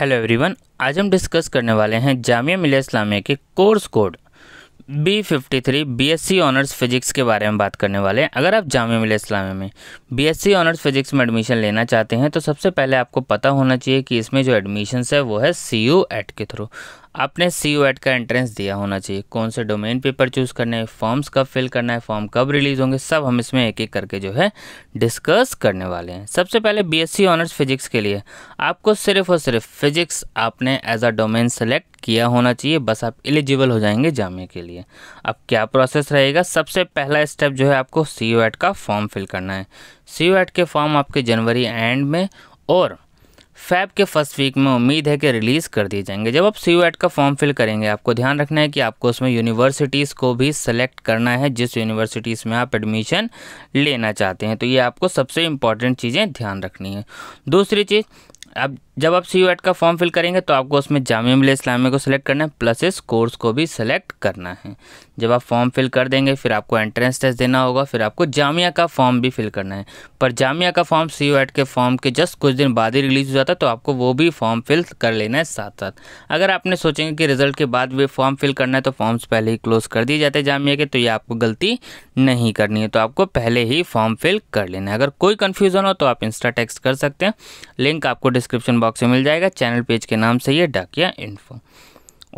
hello everyone आज हम discuss करने वाले हैं जामिया मिलिया इस्लामिया के course code B fifty three B S C honours physics के बारे में बात करने वाले हैं अगर आप जामिया मिलिया इस्लामिया में B S C honours physics में एडमिशन लेना चाहते हैं तो सबसे पहले आपको पता होना चाहिए कि इसमें जो एडमिशन्स है वो है सी यू एट के थ्रू आपने सी वेट का एंट्रेंस दिया होना चाहिए कौन से डोमेन पेपर चूज़ करने हैं फॉर्म्स कब फिल करना है फॉर्म कब रिलीज़ होंगे सब हम इसमें एक एक करके जो है डिस्कस करने वाले हैं सबसे पहले बीएससी ऑनर्स फिजिक्स के लिए आपको सिर्फ और सिर्फ फिजिक्स आपने एज अ डोमेन सेलेक्ट किया होना चाहिए बस आप एलिजिबल हो जाएंगे जामे के लिए अब क्या प्रोसेस रहेगा सबसे पहला स्टेप जो है आपको सी का फॉर्म फिल करना है सी के फॉर्म आपके जनवरी एंड में और फैब के फर्स्ट वीक में उम्मीद है कि रिलीज़ कर दिए जाएंगे जब आप सी का फॉर्म फिल करेंगे आपको ध्यान रखना है कि आपको उसमें यूनिवर्सिटीज़ को भी सेलेक्ट करना है जिस यूनिवर्सिटीज़ में आप एडमिशन लेना चाहते हैं तो ये आपको सबसे इम्पॉर्टेंट चीज़ें ध्यान रखनी है दूसरी चीज़ अब जब आप सी का फॉर्म फिल करेंगे तो आपको उसमें जामिया मिल इस्लामिया को सिलेक्ट करना है प्लस इस कोर्स को भी सिलेक्ट करना है जब आप फॉर्म फिल कर देंगे फिर आपको एंट्रेंस टेस्ट देना होगा फिर आपको जामिया का फॉर्म भी फिल करना है पर जामिया का फॉर्म सी के फॉर्म के जस्ट कुछ दिन बाद ही रिलीज़ हो जाता है तो आपको वो भी फॉर्म फिल कर लेना है साथ साथ अगर आपने सोचेंगे कि रिजल्ट के बाद भी फॉर्म फिल करना है तो फॉर्म्स पहले ही क्लोज कर दिए जाते हैं जामिया के तो ये आपको गलती नहीं करनी है तो आपको पहले ही फॉर्म फिल कर लेना है अगर कोई कन्फ्यूज़न हो तो आप इंस्टा टेक्स्ट कर सकते हैं लिंक आपको डिस्क्रिप्शन बॉक्स में मिल जाएगा चैनल पेज के नाम से ये डाकिया इन्फो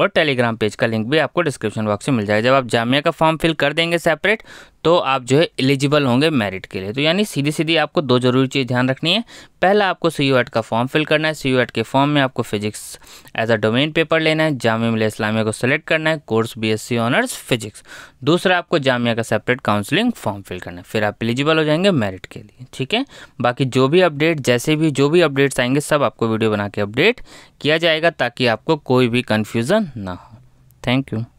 और टेलीग्राम पेज का लिंक भी आपको डिस्क्रिप्शन बॉक्स में मिल जाएगा जब आप जामिया का फॉर्म फिल कर देंगे सेपरेट तो आप जो है एलिजिबल होंगे मेरिट के लिए तो यानी सीधी सीधी आपको दो ज़रूरी चीज़ ध्यान रखनी है पहला आपको सी यू का फॉर्म फिल करना है सी यू के फॉर्म में आपको physics as a domain paper लेना है जामिया मिल इस्लामिया को सिलेक्ट करना है कोर्स बीएससी ऑनर्स फिजिक्स दूसरा आपको जामिया का सेपरेट काउंसलिंग फॉर्म फिल करना है फिर आप एलिजिबल हो जाएंगे मेरिट के लिए ठीक है बाकी जो भी अपडेट जैसे भी जो भी अपडेट्स आएंगे सब आपको वीडियो बना के अपडेट किया जाएगा ताकि आपको कोई भी कन्फ्यूज़न ना हो थैंक यू